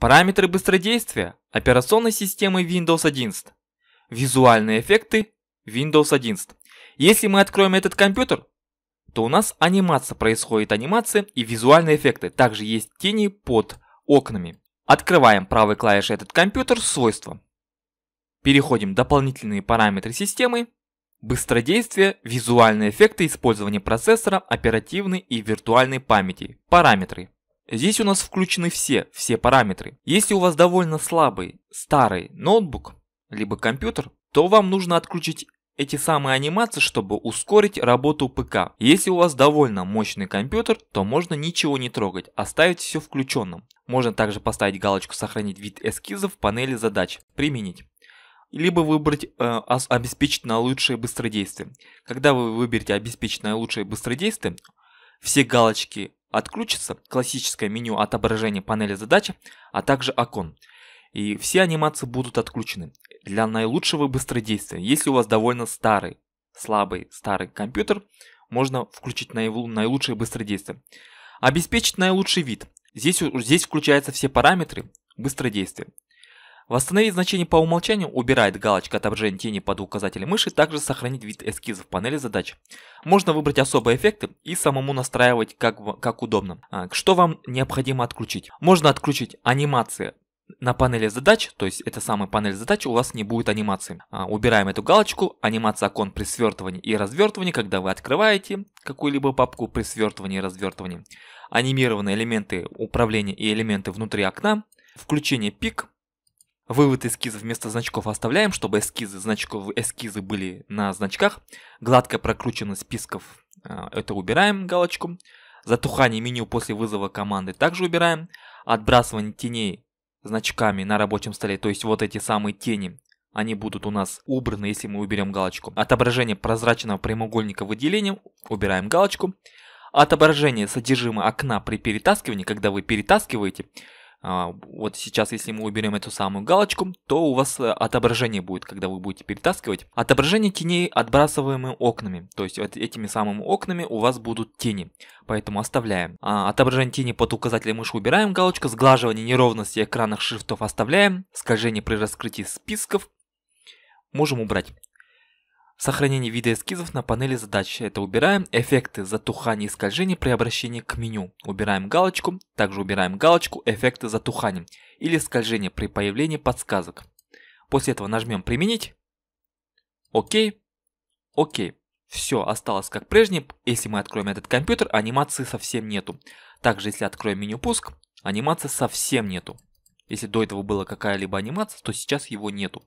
Параметры быстродействия операционной системы Windows 11. Визуальные эффекты Windows 11. Если мы откроем этот компьютер, то у нас анимация происходит, анимация и визуальные эффекты. Также есть тени под окнами. Открываем правой клавишей этот компьютер, свойства. Переходим в дополнительные параметры системы, быстродействие, визуальные эффекты, использование процессора, оперативной и виртуальной памяти, параметры. Здесь у нас включены все, все параметры. Если у вас довольно слабый, старый ноутбук, либо компьютер, то вам нужно отключить эти самые анимации, чтобы ускорить работу ПК. Если у вас довольно мощный компьютер, то можно ничего не трогать, оставить а все включенным. Можно также поставить галочку «Сохранить вид эскизов» в панели задач «Применить». Либо выбрать э, «Обеспечить на лучшее быстродействие». Когда вы выберете «Обеспечить на лучшее быстродействие», все галочки Отключится классическое меню отображения панели задачи, а также окон. И все анимации будут отключены. Для наилучшего быстродействия, если у вас довольно старый, слабый, старый компьютер, можно включить наилучшее быстродействие. Обеспечить наилучший вид. Здесь, здесь включаются все параметры быстродействия. Восстановить значение по умолчанию убирает галочка отображения тени под указателем мыши, также сохранить вид эскиза в панели задач. Можно выбрать особые эффекты и самому настраивать как, как удобно. А, что вам необходимо отключить? Можно отключить анимации на панели задач, то есть это самая панель задач, у вас не будет анимации. А, убираем эту галочку, анимация окон при свертывании и развертывании, когда вы открываете какую-либо папку при свертывании и развертывании. Анимированные элементы управления и элементы внутри окна. Включение пик, Вывод эскизов вместо значков оставляем, чтобы эскизы, значков, эскизы были на значках. Гладко прокрученность списков э, это убираем галочку. Затухание меню после вызова команды также убираем. Отбрасывание теней значками на рабочем столе, то есть вот эти самые тени, они будут у нас убраны, если мы уберем галочку. Отображение прозрачного прямоугольника выделением, убираем галочку. Отображение содержимого окна при перетаскивании, когда вы перетаскиваете, а, вот сейчас, если мы уберем эту самую галочку, то у вас э, отображение будет, когда вы будете перетаскивать. Отображение теней отбрасываемыми окнами. То есть вот этими самыми окнами у вас будут тени. Поэтому оставляем. А, отображение тени под указателем мыши убираем галочку. Сглаживание неровности экранных шрифтов оставляем. Скольжение при раскрытии списков можем убрать. Сохранение вида эскизов на панели задач. Это убираем. Эффекты затухания и скольжения при обращении к меню. Убираем галочку. Также убираем галочку эффекты затухания или скольжения при появлении подсказок. После этого нажмем применить. Окей. Окей. Все осталось как прежнее. Если мы откроем этот компьютер, анимации совсем нету. Также если откроем меню пуск, анимации совсем нету. Если до этого была какая-либо анимация, то сейчас его нету.